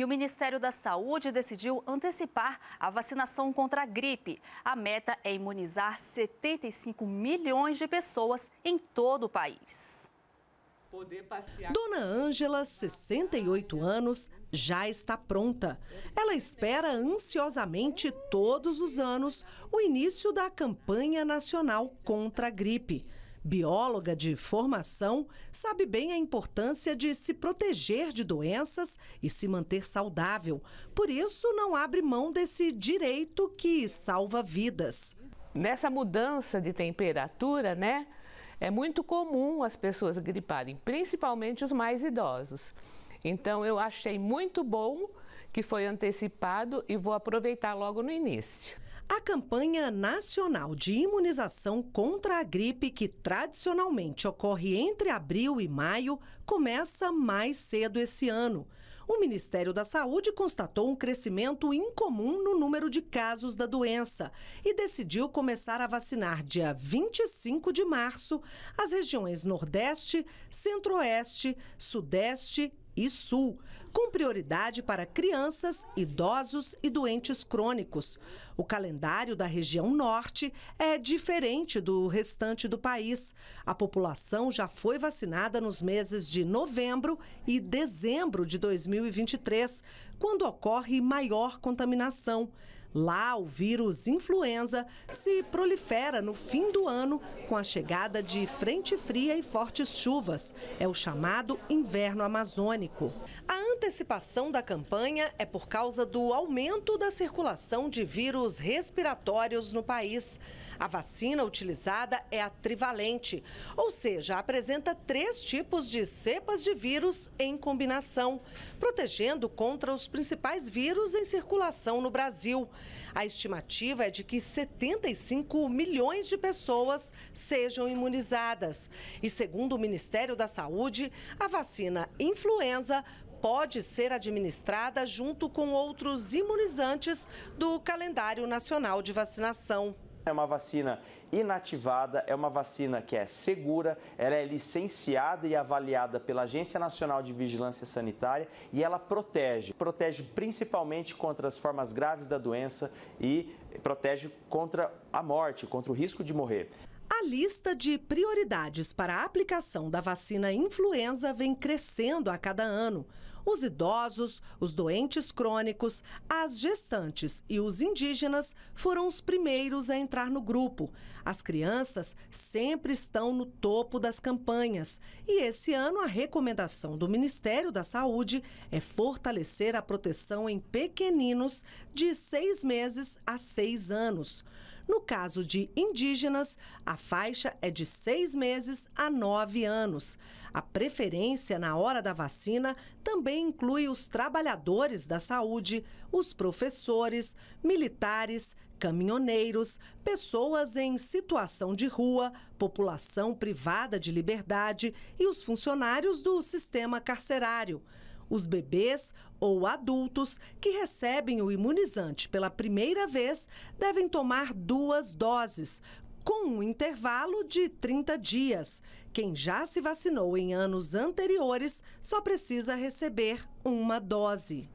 E o Ministério da Saúde decidiu antecipar a vacinação contra a gripe. A meta é imunizar 75 milhões de pessoas em todo o país. Dona Ângela, 68 anos, já está pronta. Ela espera ansiosamente todos os anos o início da campanha nacional contra a gripe bióloga de formação, sabe bem a importância de se proteger de doenças e se manter saudável. Por isso, não abre mão desse direito que salva vidas. Nessa mudança de temperatura, né? É muito comum as pessoas griparem, principalmente os mais idosos. Então, eu achei muito bom que foi antecipado e vou aproveitar logo no início. A campanha nacional de imunização contra a gripe, que tradicionalmente ocorre entre abril e maio, começa mais cedo esse ano. O Ministério da Saúde constatou um crescimento incomum no número de casos da doença e decidiu começar a vacinar dia 25 de março as regiões Nordeste, Centro-Oeste, Sudeste e Sul, com prioridade para crianças, idosos e doentes crônicos. O calendário da região Norte é diferente do restante do país. A população já foi vacinada nos meses de novembro e dezembro de 2023, quando ocorre maior contaminação. Lá, o vírus influenza se prolifera no fim do ano com a chegada de frente fria e fortes chuvas. É o chamado inverno amazônico. A antecipação da campanha é por causa do aumento da circulação de vírus respiratórios no país. A vacina utilizada é a trivalente, ou seja, apresenta três tipos de cepas de vírus em combinação, protegendo contra os principais vírus em circulação no Brasil. A estimativa é de que 75 milhões de pessoas sejam imunizadas. E segundo o Ministério da Saúde, a vacina influenza pode ser administrada junto com outros imunizantes do calendário nacional de vacinação. É uma vacina inativada, é uma vacina que é segura, ela é licenciada e avaliada pela Agência Nacional de Vigilância Sanitária e ela protege. Protege principalmente contra as formas graves da doença e protege contra a morte, contra o risco de morrer. A lista de prioridades para a aplicação da vacina influenza vem crescendo a cada ano os idosos, os doentes crônicos, as gestantes e os indígenas foram os primeiros a entrar no grupo. As crianças sempre estão no topo das campanhas. E esse ano, a recomendação do Ministério da Saúde é fortalecer a proteção em pequeninos de seis meses a seis anos. No caso de indígenas, a faixa é de seis meses a nove anos. A preferência na hora da vacina também inclui os trabalhadores da saúde, os professores, militares, caminhoneiros, pessoas em situação de rua, população privada de liberdade e os funcionários do sistema carcerário. Os bebês ou adultos que recebem o imunizante pela primeira vez devem tomar duas doses, com um intervalo de 30 dias. Quem já se vacinou em anos anteriores só precisa receber uma dose.